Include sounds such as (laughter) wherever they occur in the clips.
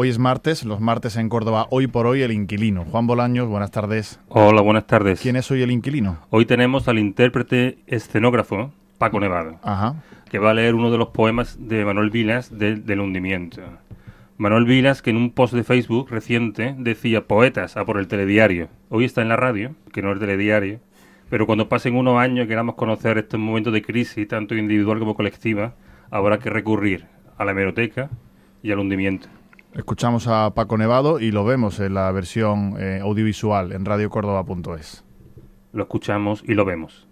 Hoy es martes, los martes en Córdoba, hoy por hoy el inquilino. Juan Bolaños, buenas tardes. Hola, buenas tardes. ¿Quién es hoy el inquilino? Hoy tenemos al intérprete escenógrafo Paco Nevado, Ajá. que va a leer uno de los poemas de Manuel Vilas del hundimiento. Manuel Vilas, que en un post de Facebook reciente decía, poetas, a por el telediario. Hoy está en la radio, que no es telediario, pero cuando pasen unos años y queramos conocer estos momentos de crisis, tanto individual como colectiva, habrá que recurrir a la hemeroteca y al hundimiento. Escuchamos a Paco Nevado y lo vemos en la versión eh, audiovisual en radiocórdoba.es. Lo escuchamos y lo vemos.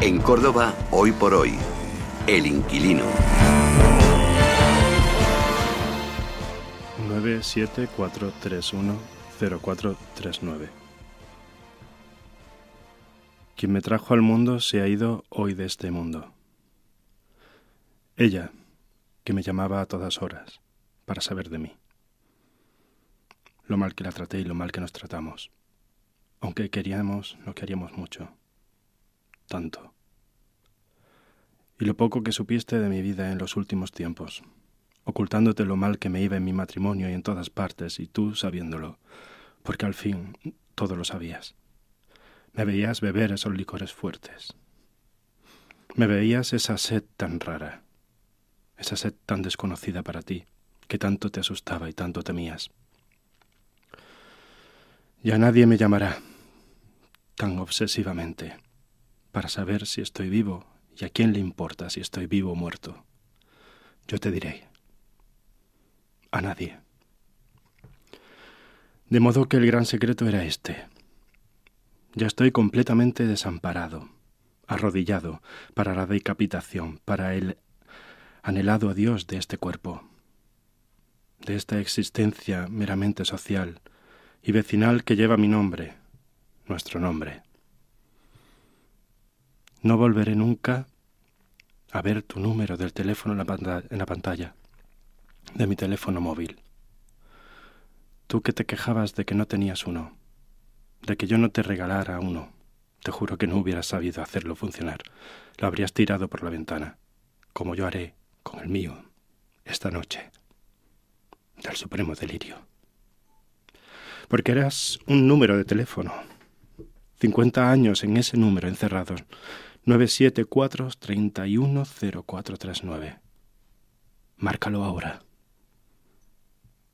En Córdoba, hoy por hoy, el inquilino. 974310439 quien me trajo al mundo se ha ido hoy de este mundo. Ella, que me llamaba a todas horas para saber de mí. Lo mal que la traté y lo mal que nos tratamos. Aunque queríamos, no queríamos mucho. Tanto. Y lo poco que supiste de mi vida en los últimos tiempos, ocultándote lo mal que me iba en mi matrimonio y en todas partes, y tú sabiéndolo, porque al fin todo lo sabías. Me veías beber esos licores fuertes. Me veías esa sed tan rara, esa sed tan desconocida para ti, que tanto te asustaba y tanto temías. Ya nadie me llamará tan obsesivamente para saber si estoy vivo y a quién le importa si estoy vivo o muerto. Yo te diré, a nadie. De modo que el gran secreto era este. Ya estoy completamente desamparado, arrodillado para la decapitación, para el anhelado adiós de este cuerpo, de esta existencia meramente social y vecinal que lleva mi nombre, nuestro nombre. No volveré nunca a ver tu número del teléfono en la, en la pantalla de mi teléfono móvil. Tú que te quejabas de que no tenías uno de que yo no te regalara uno. Te juro que no hubieras sabido hacerlo funcionar. Lo habrías tirado por la ventana, como yo haré con el mío, esta noche, del supremo delirio. Porque eras un número de teléfono. 50 años en ese número encerrados. 974-310439. Márcalo ahora.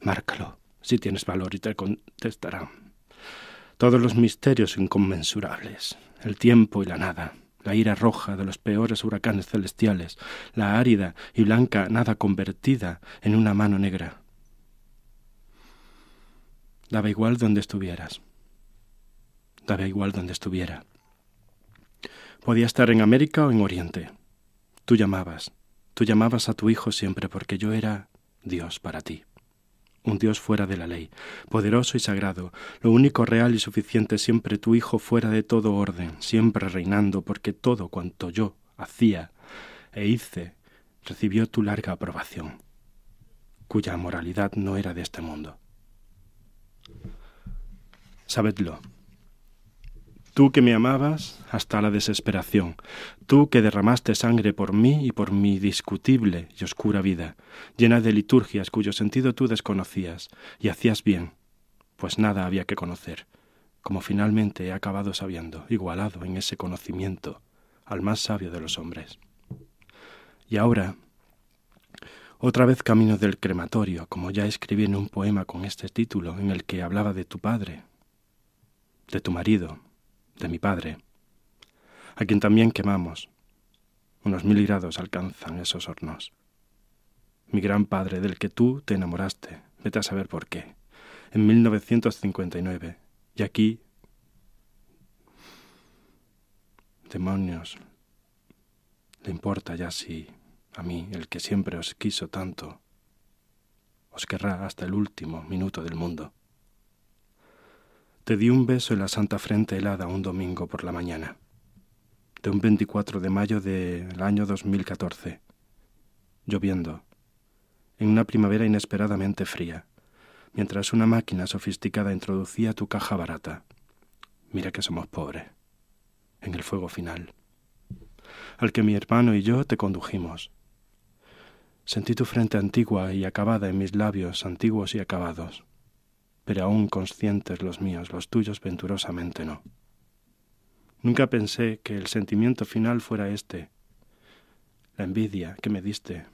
Márcalo. Si tienes valor y te contestarán todos los misterios inconmensurables, el tiempo y la nada, la ira roja de los peores huracanes celestiales, la árida y blanca nada convertida en una mano negra. Daba igual donde estuvieras. Daba igual donde estuviera. Podía estar en América o en Oriente. Tú llamabas, tú llamabas a tu hijo siempre porque yo era Dios para ti un Dios fuera de la ley, poderoso y sagrado, lo único real y suficiente siempre tu Hijo fuera de todo orden, siempre reinando, porque todo cuanto yo hacía e hice recibió tu larga aprobación, cuya moralidad no era de este mundo. Sabedlo, tú que me amabas hasta la desesperación, tú que derramaste sangre por mí y por mi discutible y oscura vida, llena de liturgias cuyo sentido tú desconocías, y hacías bien, pues nada había que conocer, como finalmente he acabado sabiendo, igualado en ese conocimiento al más sabio de los hombres. Y ahora, otra vez camino del crematorio, como ya escribí en un poema con este título, en el que hablaba de tu padre, de tu marido, de mi Padre, a quien también quemamos. Unos mil grados alcanzan esos hornos. Mi gran Padre, del que tú te enamoraste, vete a saber por qué, en 1959, y aquí... Demonios, le importa ya si a mí, el que siempre os quiso tanto, os querrá hasta el último minuto del mundo. Te di un beso en la santa frente helada un domingo por la mañana, de un 24 de mayo del año 2014, lloviendo, en una primavera inesperadamente fría, mientras una máquina sofisticada introducía tu caja barata. Mira que somos pobres. En el fuego final. Al que mi hermano y yo te condujimos. Sentí tu frente antigua y acabada en mis labios antiguos y acabados pero aún conscientes los míos, los tuyos venturosamente no. Nunca pensé que el sentimiento final fuera este, la envidia que me diste,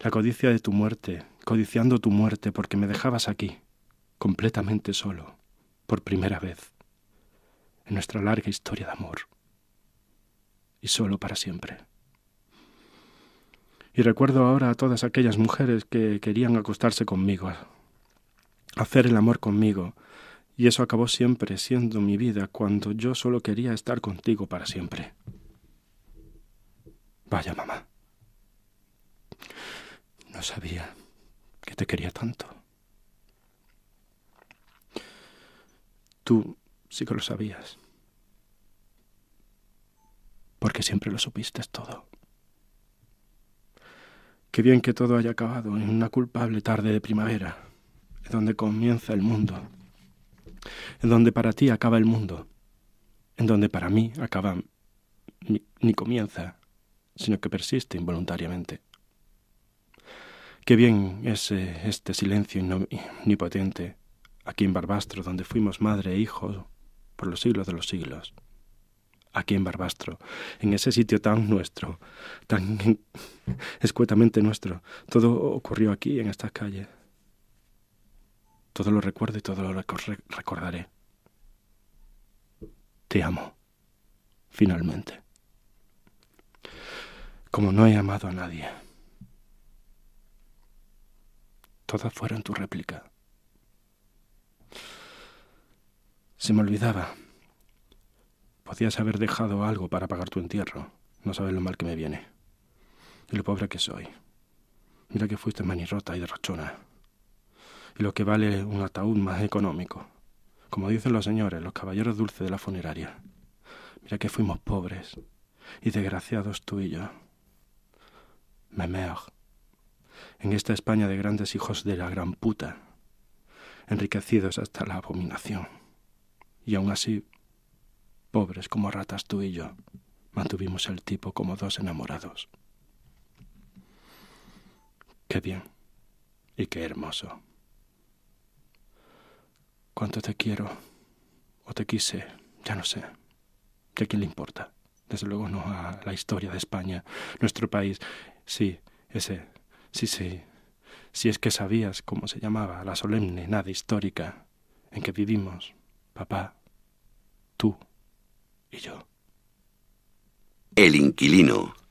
la codicia de tu muerte, codiciando tu muerte porque me dejabas aquí, completamente solo, por primera vez, en nuestra larga historia de amor, y solo para siempre. Y recuerdo ahora a todas aquellas mujeres que querían acostarse conmigo, hacer el amor conmigo. Y eso acabó siempre siendo mi vida cuando yo solo quería estar contigo para siempre. Vaya mamá. No sabía que te quería tanto. Tú sí que lo sabías. Porque siempre lo supiste todo. Qué bien que todo haya acabado en una culpable tarde de primavera en donde comienza el mundo, en donde para ti acaba el mundo, en donde para mí acaba ni, comienza, sino que persiste involuntariamente. Qué bien es eh, este silencio omnipotente aquí en Barbastro, donde fuimos madre e hijo por los siglos de los siglos. Aquí en Barbastro, en ese sitio tan nuestro, tan (laughs) escuetamente nuestro, todo ocurrió aquí, en estas calles. Todo lo recuerdo y todo lo recordaré. Te amo, finalmente. Como no he amado a nadie. Todas fueron tu réplica. Se me olvidaba. Podías haber dejado algo para pagar tu entierro. No sabes lo mal que me viene. Y lo pobre que soy. Mira que fuiste manirrota y derrochona y lo que vale un ataúd más económico. Como dicen los señores, los caballeros dulces de la funeraria. Mira que fuimos pobres y desgraciados tú y yo. Me En esta España de grandes hijos de la gran puta, enriquecidos hasta la abominación. Y aún así, pobres como ratas tú y yo, mantuvimos el tipo como dos enamorados. Qué bien y qué hermoso cuánto te quiero o te quise, ya no sé. de quién le importa? Desde luego no a la historia de España, nuestro país. Sí, ese, sí, sí. Si es que sabías cómo se llamaba la solemne nada histórica en que vivimos, papá, tú y yo. El inquilino.